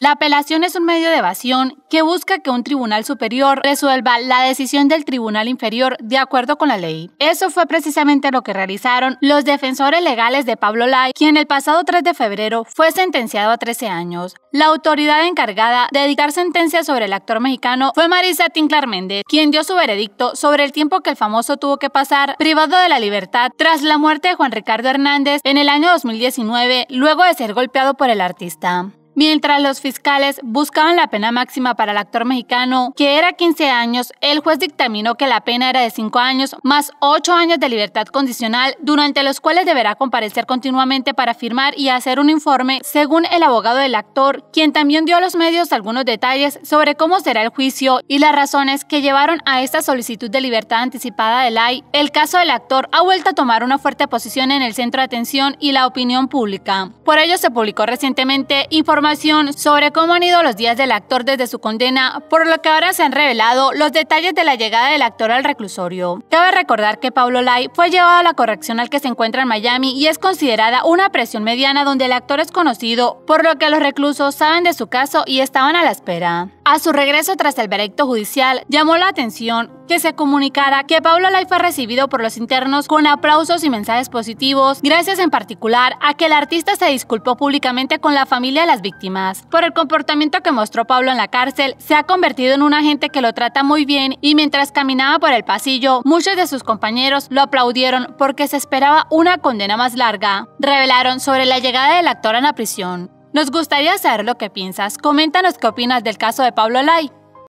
La apelación es un medio de evasión que busca que un tribunal superior resuelva la decisión del tribunal inferior de acuerdo con la ley. Eso fue precisamente lo que realizaron los defensores legales de Pablo Lai, quien el pasado 3 de febrero fue sentenciado a 13 años. La autoridad encargada de dictar sentencia sobre el actor mexicano fue Marisa Tinclar Méndez, quien dio su veredicto sobre el tiempo que el famoso tuvo que pasar privado de la libertad tras la muerte de Juan Ricardo Hernández en el año 2019, luego de ser golpeado por el artista. Mientras los fiscales buscaban la pena máxima para el actor mexicano, que era 15 años, el juez dictaminó que la pena era de 5 años más 8 años de libertad condicional, durante los cuales deberá comparecer continuamente para firmar y hacer un informe, según el abogado del actor, quien también dio a los medios algunos detalles sobre cómo será el juicio y las razones que llevaron a esta solicitud de libertad anticipada del AI. El caso del actor ha vuelto a tomar una fuerte posición en el centro de atención y la opinión pública. Por ello se publicó recientemente información sobre cómo han ido los días del actor desde su condena, por lo que ahora se han revelado los detalles de la llegada del actor al reclusorio. Cabe recordar que Pablo Lai fue llevado a la corrección al que se encuentra en Miami y es considerada una presión mediana donde el actor es conocido, por lo que los reclusos saben de su caso y estaban a la espera. A su regreso tras el veredicto judicial, llamó la atención que se comunicara que Pablo Lai fue recibido por los internos con aplausos y mensajes positivos, gracias en particular a que el artista se disculpó públicamente con la familia de las víctimas. Por el comportamiento que mostró Pablo en la cárcel, se ha convertido en un agente que lo trata muy bien y mientras caminaba por el pasillo, muchos de sus compañeros lo aplaudieron porque se esperaba una condena más larga. Revelaron sobre la llegada del actor a la prisión. Nos gustaría saber lo que piensas. Coméntanos qué opinas del caso de Pablo Lai.